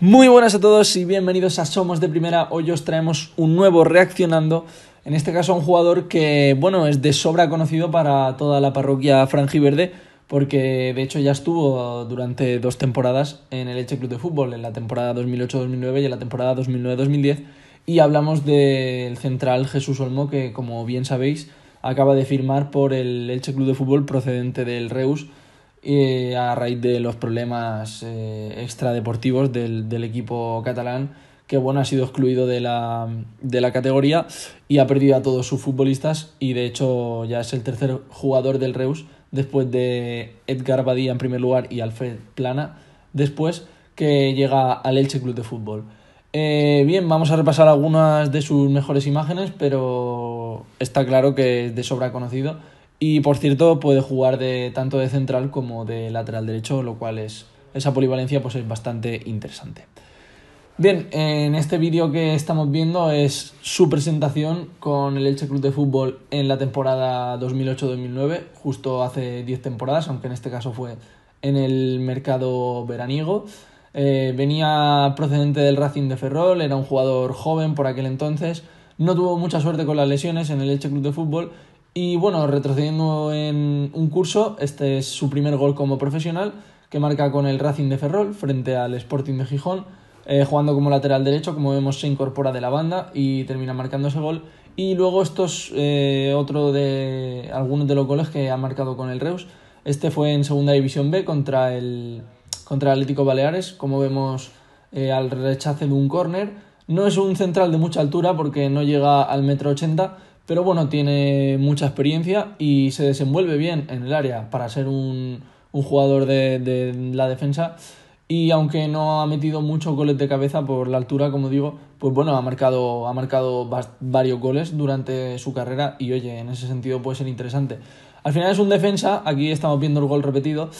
Muy buenas a todos y bienvenidos a Somos de Primera. Hoy os traemos un nuevo reaccionando. En este caso, a un jugador que, bueno, es de sobra conocido para toda la parroquia franjiverde, porque de hecho ya estuvo durante dos temporadas en el Elche Club de Fútbol, en la temporada 2008-2009 y en la temporada 2009-2010. Y hablamos del central Jesús Olmo, que como bien sabéis, acaba de firmar por el Elche Club de Fútbol procedente del Reus eh, a raíz de los problemas eh, extradeportivos del, equipo catalán, que bueno, ha sido excluido de la, categoría y ha perdido a todos sus futbolistas y de hecho ya es el tercer jugador del Reus después de Edgar Badía en primer lugar y Alfred Plana después que llega al Elche Club de Fútbol. Eh, bien, vamos a repasar algunas de sus mejores imágenes, pero está claro que es de sobra conocido y por cierto, puede jugar de tanto de central como de lateral derecho, lo cual es esa polivalencia pues es bastante interesante. Bien, en este vídeo que estamos viendo es su presentación con el Elche Club de Fútbol en la temporada 2008-2009, justo hace 10 temporadas, aunque en este caso fue en el mercado veraniego. Eh, venía procedente del Racing de Ferrol, era un jugador joven por aquel entonces, no tuvo mucha suerte con las lesiones en el Elche Club de Fútbol y bueno, retrocediendo en un curso, este es su primer gol como profesional, que marca con el Racing de Ferrol frente al Sporting de Gijón, eh, jugando como lateral derecho, como vemos se incorpora de la banda y termina marcando ese gol. Y luego estos, eh, otro de algunos de los goles que ha marcado con el Reus. Este fue en Segunda División B contra el, contra el Atlético Baleares, como vemos eh, al rechace de un córner. No es un central de mucha altura porque no llega al metro ochenta, pero bueno, tiene mucha experiencia y se desenvuelve bien en el área para ser un, jugador de, la defensa. Y aunque no ha metido muchos goles de cabeza por la altura, como digo, pues bueno, ha marcado, ha marcado varios goles durante su carrera y oye, en ese sentido puede ser interesante. Al final es un defensa, aquí estamos viendo el gol repetido,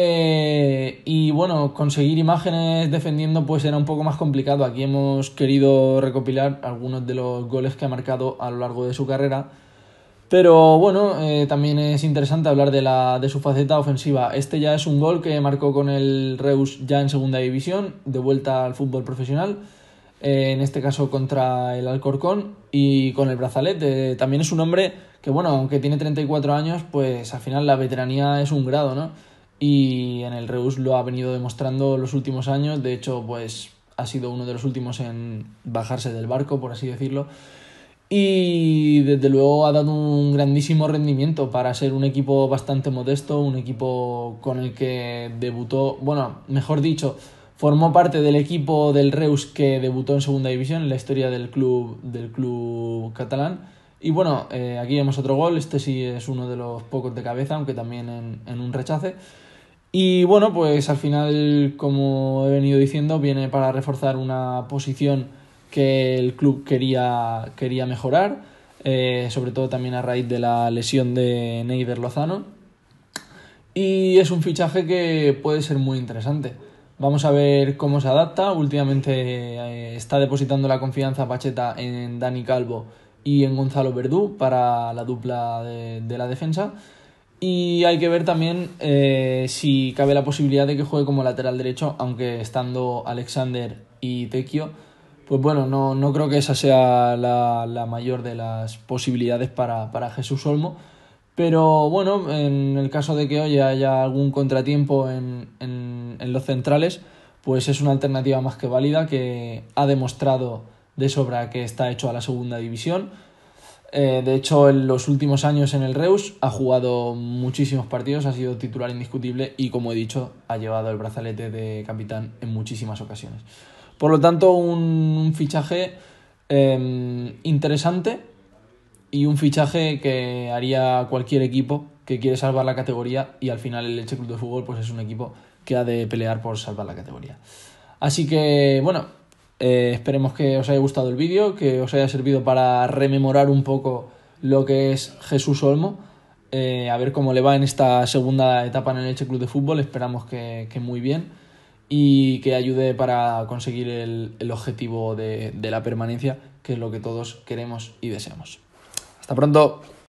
eh, y bueno, conseguir imágenes defendiendo pues era un poco más complicado. Aquí hemos querido recopilar algunos de los goles que ha marcado a lo largo de su carrera. Pero bueno, eh, también es interesante hablar de, la, de su faceta ofensiva. Este ya es un gol que marcó con el Reus ya en segunda división, de vuelta al fútbol profesional, eh, en este caso contra el Alcorcón y con el brazalete. También es un hombre que bueno, aunque tiene 34 años, pues al final la veteranía es un grado, ¿no? y en el Reus lo ha venido demostrando los últimos años. De hecho, pues ha sido uno de los últimos en bajarse del barco, por así decirlo. Y desde luego ha dado un grandísimo rendimiento para ser un equipo bastante modesto, un equipo con el que debutó, bueno, mejor dicho, formó parte del equipo del Reus que debutó en segunda división en la historia del club, del club catalán. Y bueno, eh, aquí vemos otro gol, este sí es uno de los pocos de cabeza, aunque también en, en un rechace. Y bueno, pues al final, como he venido diciendo, viene para reforzar una posición que el club quería, quería mejorar, eh, sobre todo también a raíz de la lesión de Neider Lozano. Y es un fichaje que puede ser muy interesante. Vamos a ver cómo se adapta. Últimamente eh, está depositando la confianza Pacheta en Dani Calvo y en Gonzalo Verdú para la dupla de la defensa. Y hay que ver también eh, si cabe la posibilidad de que juegue como lateral derecho, aunque estando Alexander y Tequio, pues bueno, no, creo que esa sea la, mayor de las posibilidades para, Jesús Olmo. Pero bueno, en el caso de que hoy haya algún contratiempo en, en los centrales, pues es una alternativa más que válida que ha demostrado de sobra que está hecho a la segunda división eh, de hecho, en los últimos años en el Reus ha jugado muchísimos partidos, ha sido titular indiscutible y, como he dicho, ha llevado el brazalete de capitán en muchísimas ocasiones. Por lo tanto, un, fichaje em, interesante y un fichaje que haría cualquier equipo que quiere salvar la categoría y al final el Leche Club de Fútbol pues, es un equipo que ha de pelear por salvar la categoría. Así que, bueno, eh, esperemos que os haya gustado el vídeo, que os haya servido para rememorar un poco lo que es Jesús Olmo. Eh, a ver cómo le va en esta segunda etapa en el Elche Club de Fútbol. Esperamos que, muy bien y que ayude para conseguir el, objetivo de, de la permanencia, que es lo que todos queremos y deseamos. Hasta pronto.